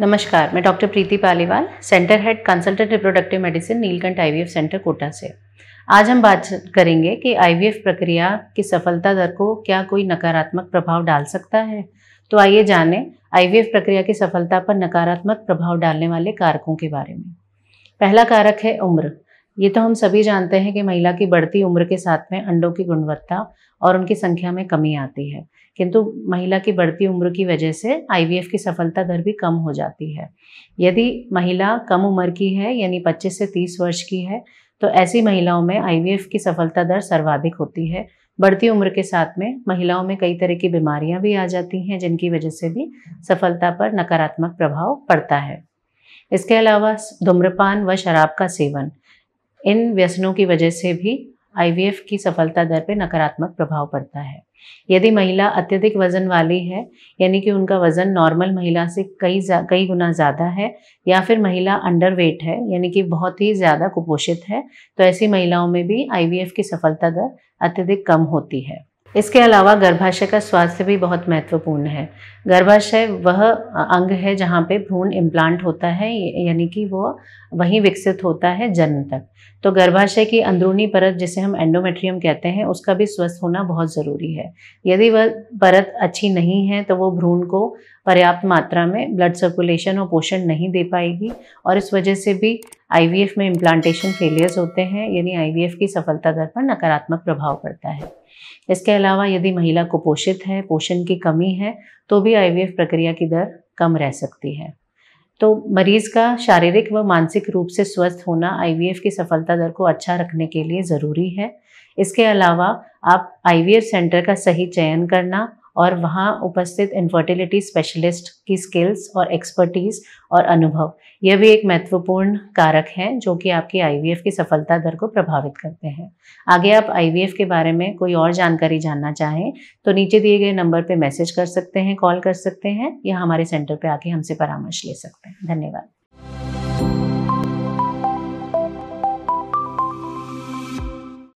नमस्कार मैं doctor Preeti Paliwal centre head consultant reproductive medicine Neelkanth IVF centre Kota से आज हम बात करेंगे कि आईवीएफ प्रक्रिया की सफलता दर को क्या कोई नकारात्मक प्रभाव डाल सकता है तो आइए जानें आईवीएफ प्रक्रिया की सफलता पर नकारात्मक प्रभाव डालने वाले कारकों के बारे में पहला कारक है उम्र ये तो हम सभी जानते हैं कि महिला की बढ़ती उम्र के साथ में अंडों की गुणवत्ता और उनकी संख्या में कमी आती है किंतु महिला की बढ़ती उम्र की वजह से आईवीएफ की सफलता दर भी कम हो जाती है यदि महिला कम उम्र की है यानी 25 से 30 वर्ष की है तो ऐसी महिलाओं में आईवीएफ की सफलता दर सर्वाधिक होती है बढ़ती उम्र के साथ में महिलाओं में कई तरह की बीमारियां भी आ जाती हैं जिनकी वजह से भी सफलता पर नकारात्मक प्रभाव पड़ता है इसके अलावा धूम्रपान व शराब का सेवन इन व्यसनों की वजह से भी आई की सफलता दर पर नकारात्मक प्रभाव पड़ता है यदि महिला अत्यधिक वजन वाली है यानी कि उनका वजन नॉर्मल महिला से कई कई गुना ज़्यादा है या फिर महिला अंडरवेट है यानी कि बहुत ही ज़्यादा कुपोषित है तो ऐसी महिलाओं में भी आईवीएफ की सफलता दर अत्यधिक कम होती है इसके अलावा गर्भाशय का स्वास्थ्य भी बहुत महत्वपूर्ण है गर्भाशय वह अंग है जहाँ पे भ्रूण इम्प्लांट होता है यानी कि वो वहीं विकसित होता है जन्म तक तो गर्भाशय की अंदरूनी परत जिसे हम एंडोमेट्रियम कहते हैं उसका भी स्वस्थ होना बहुत ज़रूरी है यदि वह परत अच्छी नहीं है तो वो भ्रूण को पर्याप्त मात्रा में ब्लड सर्कुलेशन और पोषण नहीं दे पाएगी और इस वजह से भी आईवीएफ में इम्प्लांटेशन फेलियर्स होते हैं यानी आईवीएफ की सफलता दर पर नकारात्मक प्रभाव पड़ता है इसके अलावा यदि महिला कुपोषित है पोषण की कमी है तो भी आईवीएफ प्रक्रिया की दर कम रह सकती है तो मरीज का शारीरिक व मानसिक रूप से स्वस्थ होना आईवीएफ की सफलता दर को अच्छा रखने के लिए ज़रूरी है इसके अलावा आप आईवीएफ सेंटर का सही चयन करना और वहाँ उपस्थित इन्फर्टिलिटी स्पेशलिस्ट की स्किल्स और एक्सपर्टीज़ और अनुभव यह भी एक महत्वपूर्ण कारक हैं जो कि आपकी आई की सफलता दर को प्रभावित करते हैं आगे आप आई के बारे में कोई और जानकारी जानना चाहें तो नीचे दिए गए नंबर पर मैसेज कर सकते हैं कॉल कर सकते हैं या हमारे सेंटर पर आके हमसे परामर्श ले सकते हैं धन्यवाद